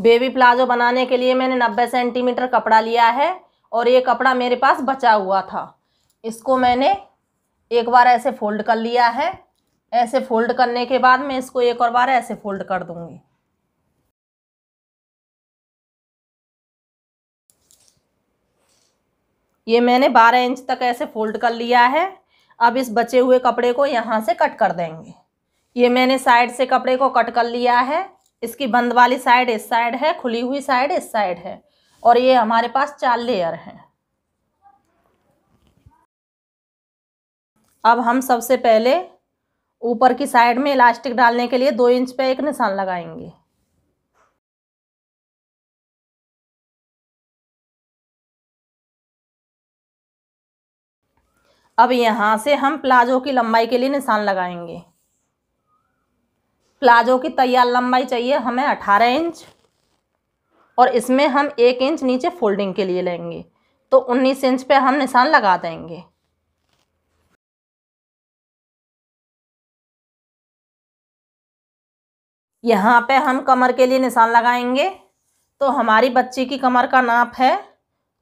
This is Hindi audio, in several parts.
बेबी प्लाजो बनाने के लिए मैंने 90 सेंटीमीटर कपड़ा लिया है और ये कपड़ा मेरे पास बचा हुआ था इसको मैंने एक बार ऐसे फोल्ड कर लिया है ऐसे फोल्ड करने के बाद मैं इसको एक और बार ऐसे फोल्ड कर दूंगी ये मैंने 12 इंच तक ऐसे फोल्ड कर लिया है अब इस बचे हुए कपड़े को यहाँ से कट कर देंगे ये मैंने साइड से कपड़े को कट कर लिया है इसकी बंद वाली साइड इस साइड है खुली हुई साइड इस साइड है और ये हमारे पास चार लेयर हैं अब हम सबसे पहले ऊपर की साइड में इलास्टिक डालने के लिए दो इंच पे एक निशान लगाएंगे अब यहाँ से हम प्लाजो की लंबाई के लिए निशान लगाएंगे प्लाजो की तैयार लंबाई चाहिए हमें अठारह इंच और इसमें हम एक इंच नीचे फोल्डिंग के लिए लेंगे तो उन्नीस इंच पे हम निशान लगा देंगे यहाँ पे हम कमर के लिए निशान लगाएंगे तो हमारी बच्ची की कमर का नाप है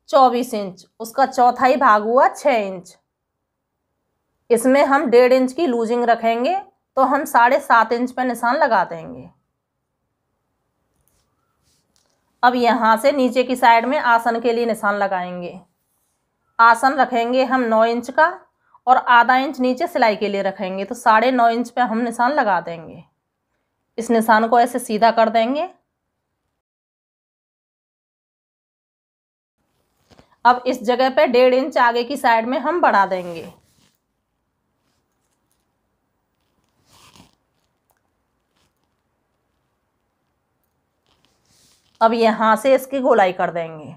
चौबीस इंच उसका चौथाई भाग हुआ छः इंच इसमें हम डेढ़ इंच की लूजिंग रखेंगे तो हम साढ़े सात इंच पर निशान लगा देंगे अब यहाँ से नीचे की साइड में आसन के लिए निशान लगाएंगे आसन रखेंगे हम नौ इंच का और आधा इंच नीचे सिलाई के लिए रखेंगे तो साढ़े नौ इंच पे हम निशान लगा देंगे इस निशान को ऐसे सीधा कर देंगे अब इस जगह पे डेढ़ इंच आगे की साइड में हम बढ़ा देंगे अब यहाँ से इसकी गोलाई कर देंगे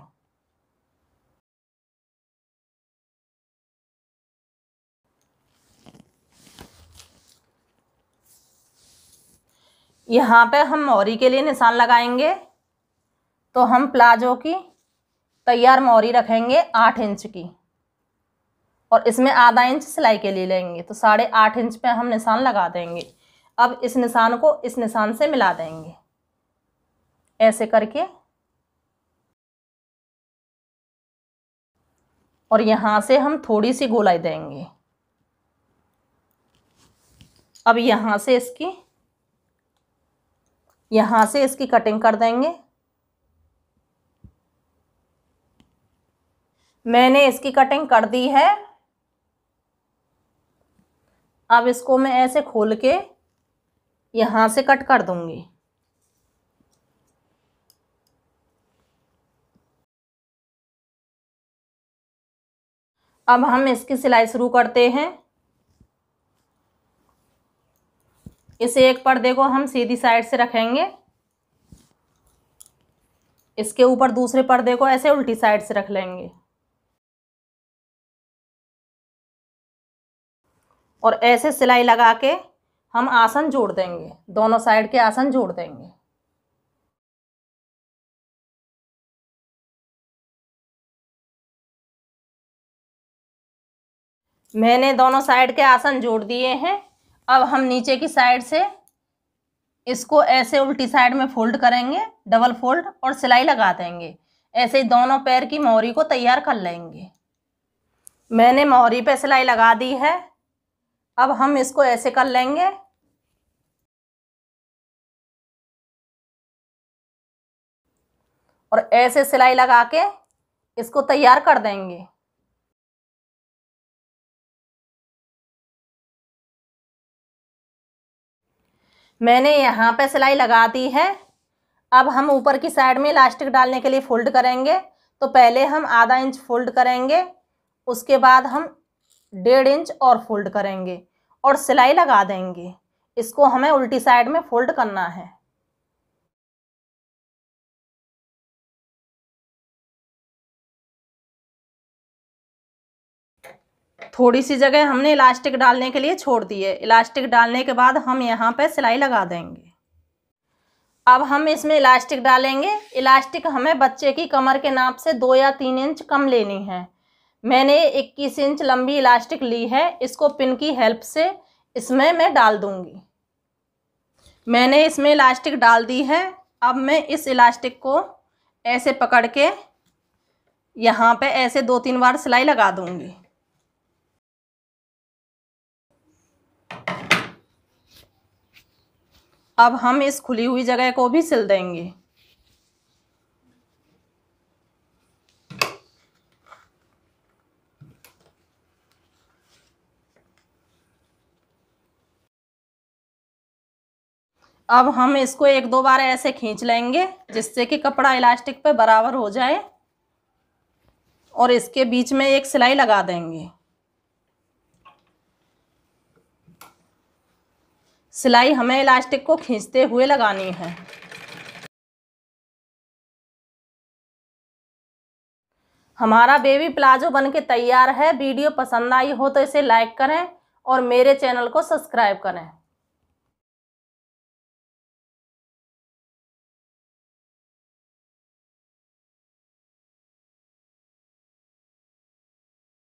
यहाँ पे हम मौरी के लिए निशान लगाएंगे तो हम प्लाजो की तैयार मौरी रखेंगे आठ इंच की और इसमें आधा इंच सिलाई के लिए लेंगे तो साढ़े आठ इंच पे हम निशान लगा देंगे अब इस निशान को इस निशान से मिला देंगे ऐसे करके और यहां से हम थोड़ी सी गोलाई देंगे अब यहां से इसकी यहां से इसकी कटिंग कर देंगे मैंने इसकी कटिंग कर दी है अब इसको मैं ऐसे खोल के यहां से कट कर दूंगी अब हम इसकी सिलाई शुरू करते हैं इस एक पर्दे को हम सीधी साइड से रखेंगे इसके ऊपर दूसरे पर्दे को ऐसे उल्टी साइड से रख लेंगे और ऐसे सिलाई लगा के हम आसन जोड़ देंगे दोनों साइड के आसन जोड़ देंगे मैंने दोनों साइड के आसन जोड़ दिए हैं अब हम नीचे की साइड से इसको ऐसे उल्टी साइड में फोल्ड करेंगे डबल फोल्ड और सिलाई लगा देंगे ऐसे ही दोनों पैर की मोहरी को तैयार कर लेंगे मैंने मोहरी पे सिलाई लगा दी है अब हम इसको ऐसे कर लेंगे और ऐसे सिलाई लगा के इसको तैयार कर देंगे मैंने यहाँ पे सिलाई लगा दी है अब हम ऊपर की साइड में इलास्टिक डालने के लिए फोल्ड करेंगे तो पहले हम आधा इंच फोल्ड करेंगे उसके बाद हम डेढ़ इंच और फोल्ड करेंगे और सिलाई लगा देंगे इसको हमें उल्टी साइड में फोल्ड करना है थोड़ी सी जगह हमने इलास्टिक डालने के लिए छोड़ दी है इलास्टिक डालने के बाद हम यहाँ पर सिलाई लगा देंगे अब हम इसमें इलास्टिक डालेंगे इलास्टिक हमें बच्चे की कमर के नाप से दो या तीन इंच कम लेनी है मैंने 21 इंच लंबी इलास्टिक ली है इसको पिन की हेल्प से इसमें मैं डाल दूंगी मैंने इसमें इलास्टिक डाल दी है अब मैं इस इलास्टिक को ऐसे पकड़ के यहाँ पे ऐसे दो तीन बार सिलाई लगा दूंगी अब हम इस खुली हुई जगह को भी सिल देंगे अब हम इसको एक दो बार ऐसे खींच लेंगे जिससे कि कपड़ा इलास्टिक पे बराबर हो जाए और इसके बीच में एक सिलाई लगा देंगे सिलाई हमें इलास्टिक को खींचते हुए लगानी है हमारा बेबी प्लाजो बन के तैयार है वीडियो पसंद आई हो तो इसे लाइक करें और मेरे चैनल को सब्सक्राइब करें